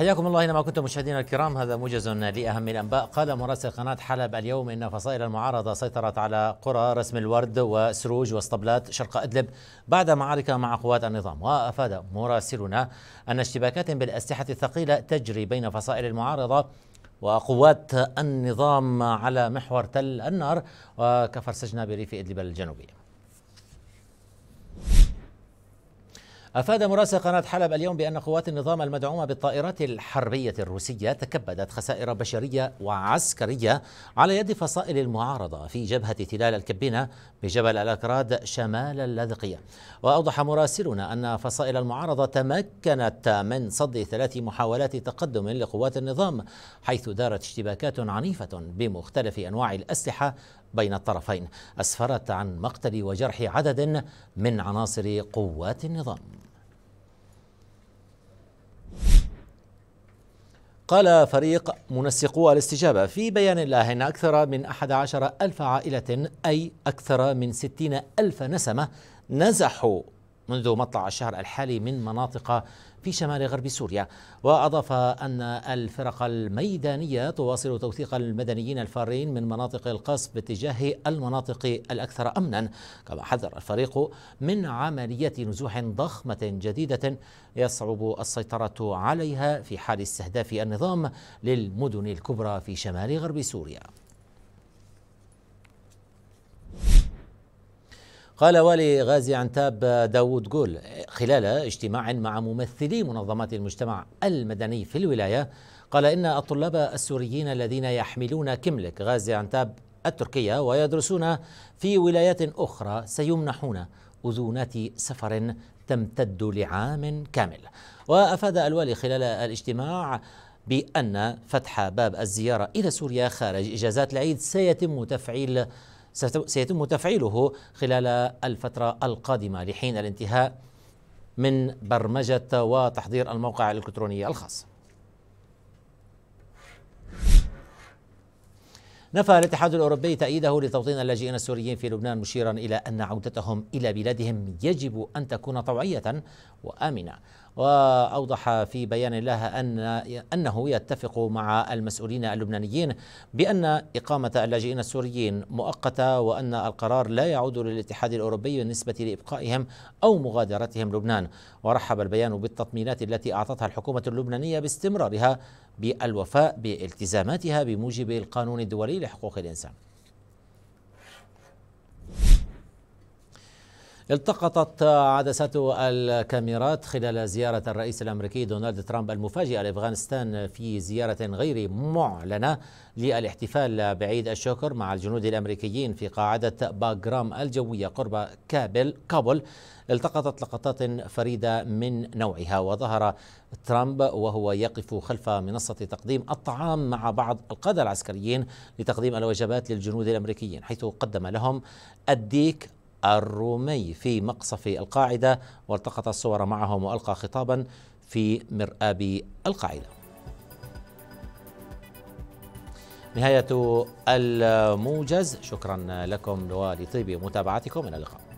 حياكم الله هنا ما كنتم مشاهدينا الكرام هذا موجز لاهم الانباء قال مراسل قناه حلب اليوم ان فصائل المعارضه سيطرت على قرى رسم الورد وسروج واسطبلات شرق ادلب بعد معركه مع قوات النظام وافاد مراسلنا ان اشتباكات بالاسلحه الثقيله تجري بين فصائل المعارضه وقوات النظام على محور تل النار وكفر سجنة بريف ادلب الجنوبي أفاد مراسل قناة حلب اليوم بأن قوات النظام المدعومة بالطائرات الحربية الروسية تكبدت خسائر بشرية وعسكرية على يد فصائل المعارضة في جبهة تلال الكبينة بجبل الأكراد شمال اللاذقية وأوضح مراسلنا أن فصائل المعارضة تمكنت من صد ثلاث محاولات تقدم لقوات النظام حيث دارت اشتباكات عنيفة بمختلف أنواع الأسلحة بين الطرفين أسفرت عن مقتل وجرح عدد من عناصر قوات النظام قال فريق منسقو الاستجابة في بيان الله أن أكثر من 11 ألف عائلة أي أكثر من 60 ألف نسمة نزحوا منذ مطلع الشهر الحالي من مناطق في شمال غرب سوريا وأضاف أن الفرق الميدانية تواصل توثيق المدنيين الفارين من مناطق القصف باتجاه المناطق الأكثر أمنا كما حذر الفريق من عملية نزوح ضخمة جديدة يصعب السيطرة عليها في حال استهداف النظام للمدن الكبرى في شمال غرب سوريا قال والي غازي عنتاب داوود جول خلال اجتماع مع ممثلي منظمات المجتمع المدني في الولاية قال إن الطلاب السوريين الذين يحملون كملك غازي عنتاب التركية ويدرسون في ولايات أخرى سيمنحون أذونات سفر تمتد لعام كامل وأفاد الوالي خلال الاجتماع بأن فتح باب الزيارة إلى سوريا خارج إجازات العيد سيتم تفعيل سيتم تفعيله خلال الفترة القادمة لحين الانتهاء من برمجة وتحضير الموقع الإلكتروني الخاص نفى الاتحاد الأوروبي تأييده لتوطين اللاجئين السوريين في لبنان مشيرا إلى أن عودتهم إلى بلادهم يجب أن تكون طوعية وآمنة وأوضح في بيان لها أن أنه يتفق مع المسؤولين اللبنانيين بأن إقامة اللاجئين السوريين مؤقتة وأن القرار لا يعود للاتحاد الأوروبي بالنسبة لإبقائهم أو مغادرتهم لبنان ورحب البيان بالتطمينات التي أعطتها الحكومة اللبنانية باستمرارها بالوفاء بالتزاماتها بموجب القانون الدولي لحقوق الإنسان التقطت عدسات الكاميرات خلال زيارة الرئيس الأمريكي دونالد ترامب المفاجئة لأفغانستان في زيارة غير معلنة للاحتفال بعيد الشكر مع الجنود الأمريكيين في قاعدة باغرام الجوية قرب كابل كابل التقطت لقطات فريدة من نوعها وظهر ترامب وهو يقف خلف منصة تقديم الطعام مع بعض القادة العسكريين لتقديم الوجبات للجنود الأمريكيين حيث قدم لهم الديك الرومي في مقصف القاعدة والتقط الصور معهم وألقى خطابا في مرآب القاعدة نهاية الموجز شكرا لكم ولطيب متابعتكم إلى اللقاء